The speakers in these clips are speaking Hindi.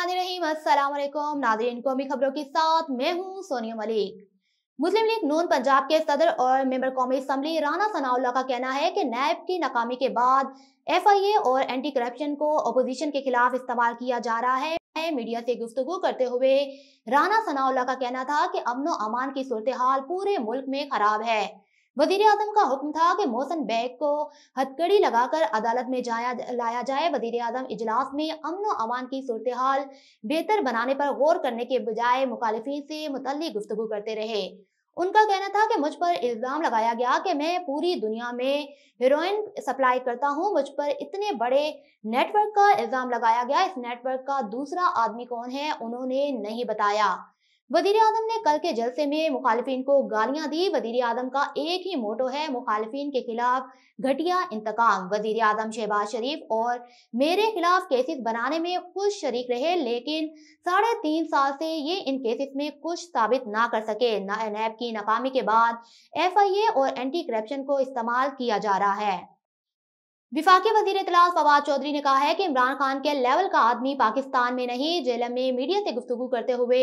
अस्सलाम नाजरीन कौमी खबरों के साथ मैं हूं सोनिया मलिक मुस्लिम लीग नून पंजाब के सदर और मेंबर कौमी असम्बली राना सनाउल्ला का कहना है कि नैब की नाकामी के बाद एफआईए और एंटी करप्शन को अपोजिशन के खिलाफ इस्तेमाल किया जा रहा है मीडिया से गुफ्तगु करते हुए राना सनाउल्ला का कहना था कि अमनो अमान की सूरत हाल पूरे मुल्क में खराब है वजीर आजम का हुक्म था कि मोहसन बैग को हथकड़ी लगाकर अदालत में जाया लाया जाए वजीर आजम इजलास में अमन अमान की सूरत हाल बेहतर बनाने पर गौर करने के बजाय मुखालफी से मुतल गुफ्तु करते रहे उनका कहना था कि मुझ पर इल्ज़ाम लगाया गया कि मैं पूरी दुनिया में हीरोइन सप्लाई करता हूं मुझ पर इतने बड़े नेटवर्क का इल्ज़ाम लगाया गया इस नेटवर्क का दूसरा आदमी कौन है उन्होंने नहीं बताया वजीर आजम ने कल के जलसे में मुखालफी को गालियां दी वजीर आजम का एक ही मोटो है मुखालफी के खिलाफ घटिया इंतकाम वजीर आजम शहबाज शरीफ और मेरे खिलाफ केसेस बनाने में खुद शरीक रहे लेकिन साढ़े तीन साल से ये इन केसेस में कुछ साबित ना कर सके नैब की नाकामी के बाद एफ आई ए और एंटी करप्शन को इस्तेमाल किया जा रहा है विफाक वजीर इतलास फवाद चौधरी ने कहा है कि इमरान खान के लेवल का आदमी पाकिस्तान में नहीं जेलम में मीडिया से गुफ्तु करते हुए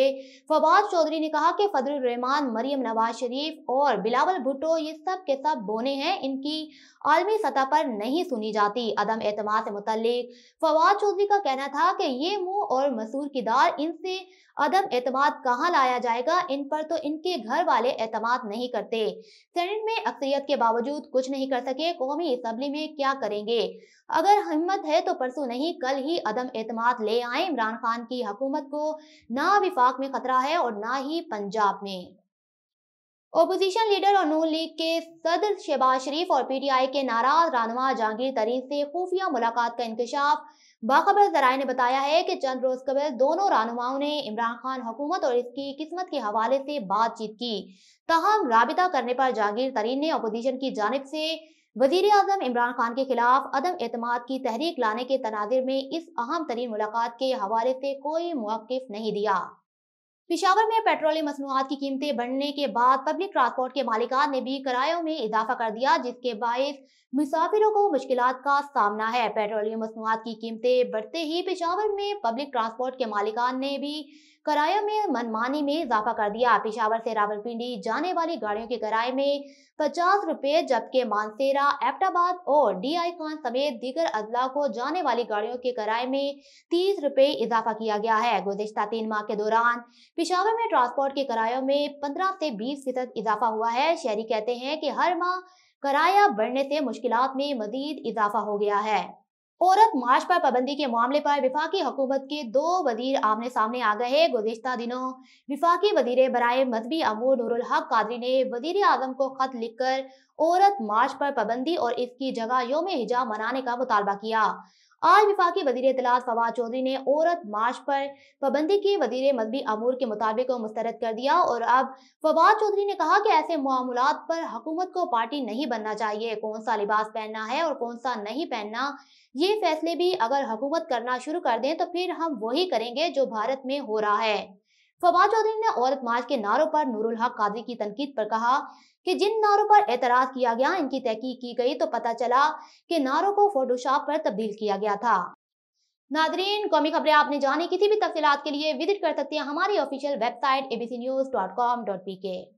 फवाद चौधरी ने कहा कि फदरमान मरियम नवाज शरीफ और बिलावल भुट्टो ये सब के सब बोने हैं इनकी आलमी सतह पर नहीं सुनी जाती अदम एतम से मुतलिक फवाद चौधरी का कहना था कि ये मुँह और मसूर की दाल इनसे अदम एतम कहाँ लाया जाएगा इन पर तो इनके घर वाले एतम नहीं करते सेनेट में अक्सरियत के बावजूद कुछ नहीं कर सके कौमी असम्बली में क्या करें करेंगे अगर हिम्मत है तो परसों नहीं कल ही अदम एतम ले आए इमरान खान की हकूमत को ना विफाक में खतरा है और ना ही पंजाब में ओपोजिशन लीडर और नून लीग के सदर शहबाज शरीफ और पीटीआई के नाराज रानवा जहांगीर तरीन से खुफिया मुलाकात का इंकशाफ बाखबर जराये ने बताया है कि चंद रोज कबल दोनों रानुमाओं ने इमरान खान हुकूमत और इसकी किस्मत के हवाले से बातचीत की तहम रबिता करने पर जहांगीर तरीन ने अपोजिशन की जानब से वजीर अजम इमरान खान के खिलाफ अदम एतम की तहरीक लाने के तनाजिर में इस अहम तरीन मुलाकात के हवाले से कोई मौकफ नहीं दिया पिशावर में पेट्रोलियम मसनूआत की कीमतें बढ़ने के बाद पब्लिक ट्रांसपोर्ट के मालिकान ने भी किरायों में इजाफा कर दिया जिसके बायस मुसाफिरों को मुश्किल का सामना है पेट्रोलियम मसनूआत की कीमतें बढ़ते ही पिशावर में पब्लिक ट्रांसपोर्ट के मालिकान ने भी किराया में मनमानी में इजाफा कर दिया पिशावर से रावलपिंडी जाने वाली गाड़ियों के किराए में पचास रुपए जबकि मानसेरा एपटाबाद और डी आई खान समेत दीगर अजला को जाने वाली गाड़ियों के किराए में तीस रुपए इजाफा किया गया है गुजशत तीन माह के दौरान पिशावर में ट्रांसपोर्ट के किरायों में पंद्रह से बीस फीसद इजाफा हुआ है शहरी कहते हैं कि हर माह किराया बढ़ने से मुश्किल में मजीद इजाफा हो गया है औरत मार्च पर पाबंदी के मामले पर विफाकी हुकूमत के दो वजीर आमने सामने आ गए गुजश्ता गुजशत दिनों विफाकी वजीर बरए मजहबी अमूर नूरुल हक कादरी ने वजीर आजम को खत लिखकर औरत मार्च पर पाबंदी और इसकी जगह योम हिजाब मनाने का मुतालबा किया आज विफाकी वजीर इतलात फवाद चौधरी ने औरत मार्च पर पाबंदी की वजीर मजहबी अमूर के मुताबिक मुस्तरद कर दिया और अब फवाद चौधरी ने कहा कि ऐसे मामूलत पर हुकूमत को पार्टी नहीं बनना चाहिए कौन सा लिबास पहनना है और कौन सा नहीं पहनना ये फैसले भी अगर हुकूमत करना शुरू कर दें तो फिर हम वही करेंगे जो भारत में हो रहा है फवाद चौधरी ने औरत मार्च के नारों पर नूरुल हक कादरी की तनकीद पर कहा कि जिन नारों पर एतराज किया गया इनकी तहकीक की गई तो पता चला कि नारों को फोटोशॉप पर तब्दील किया गया था नादरीन कौमी खबरें आपने जाने किसी भी तफसीत के लिए विजिट कर सकते हैं हमारी official website ABC news dot com dot P के